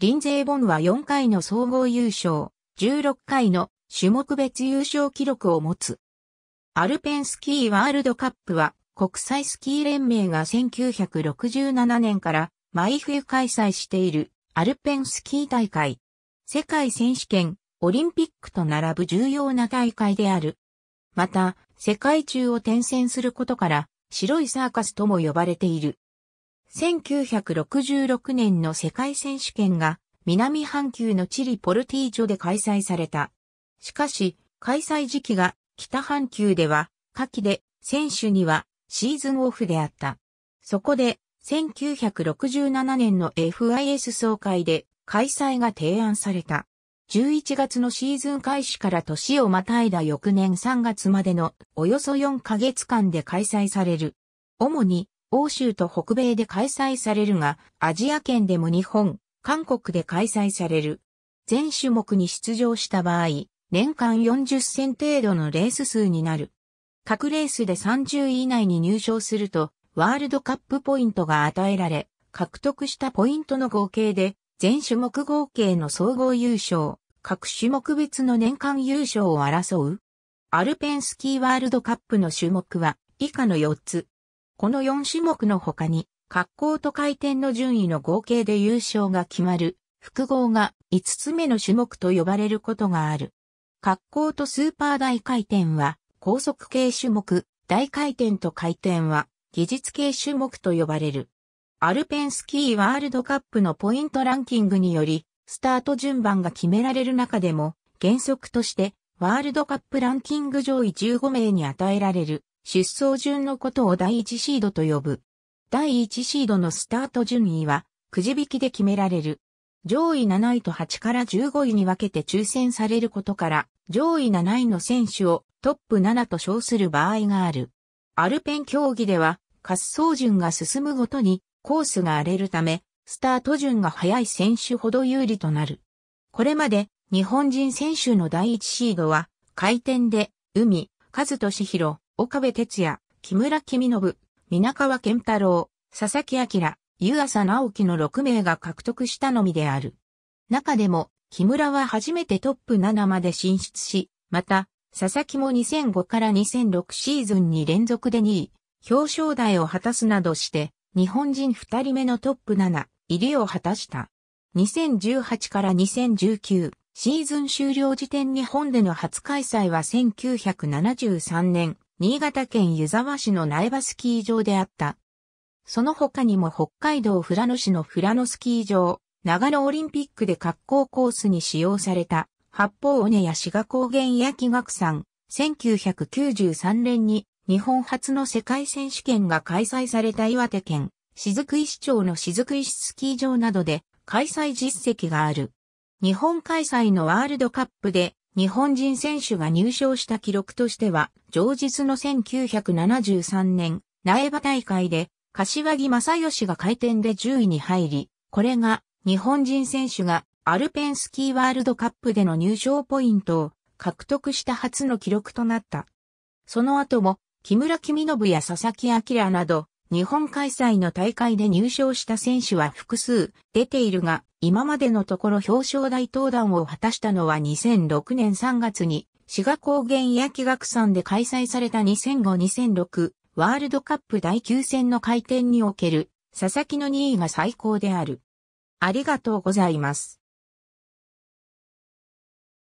リンゼー・ボンは4回の総合優勝、16回の種目別優勝記録を持つ。アルペンスキーワールドカップは国際スキー連盟が1967年から毎冬開催しているアルペンスキー大会。世界選手権、オリンピックと並ぶ重要な大会である。また、世界中を転戦することから白いサーカスとも呼ばれている。1966年の世界選手権が南半球のチリポルティージョで開催された。しかし、開催時期が北半球では夏季で選手にはシーズンオフであった。そこで1967年の FIS 総会で開催が提案された。11月のシーズン開始から年をまたいだ翌年3月までのおよそ4ヶ月間で開催される。主に欧州と北米で開催されるが、アジア圏でも日本、韓国で開催される。全種目に出場した場合、年間40戦程度のレース数になる。各レースで30位以内に入賞すると、ワールドカップポイントが与えられ、獲得したポイントの合計で、全種目合計の総合優勝、各種目別の年間優勝を争う。アルペンスキーワールドカップの種目は、以下の4つ。この4種目の他に、滑好と回転の順位の合計で優勝が決まる、複合が5つ目の種目と呼ばれることがある。滑好とスーパー大回転は、高速系種目、大回転と回転は、技術系種目と呼ばれる。アルペンスキーワールドカップのポイントランキングにより、スタート順番が決められる中でも、原則として、ワールドカップランキング上位15名に与えられる出走順のことを第1シードと呼ぶ。第1シードのスタート順位は、くじ引きで決められる。上位7位と8から15位に分けて抽選されることから、上位7位の選手をトップ7と称する場合がある。アルペン競技では、滑走順が進むごとにコースが荒れるため、スタート順が早い選手ほど有利となる。これまで日本人選手の第1シードは、回転で、海、和俊弘、岡部哲也、木村君信、皆川健太郎、佐々木明、湯浅直樹の6名が獲得したのみである。中でも、木村は初めてトップ7まで進出し、また、佐々木も2005から2006シーズンに連続で2位、表彰台を果たすなどして、日本人2人目のトップ7入りを果たした。2018から2019シーズン終了時点日本での初開催は1973年新潟県湯沢市の苗場スキー場であった。その他にも北海道富良野市の富良野スキー場、長野オリンピックで格好コースに使用された、八方尾根や志賀高原焼岳山、1993年に日本初の世界選手権が開催された岩手県、雫石町の雫石スキー場などで開催実績がある。日本開催のワールドカップで日本人選手が入賞した記録としては、上日の1973年、苗場大会で、柏木正義が回転で10位に入り、これが日本人選手がアルペンスキーワールドカップでの入賞ポイントを獲得した初の記録となった。その後も、木村君信や佐々木明など、日本開催の大会で入賞した選手は複数出ているが、今までのところ表彰台登壇を果たしたのは2006年3月に、滋賀高原焼学山で開催された2005-2006ワールドカップ第9戦の回転における佐々木の2位が最高である。ありがとうございます。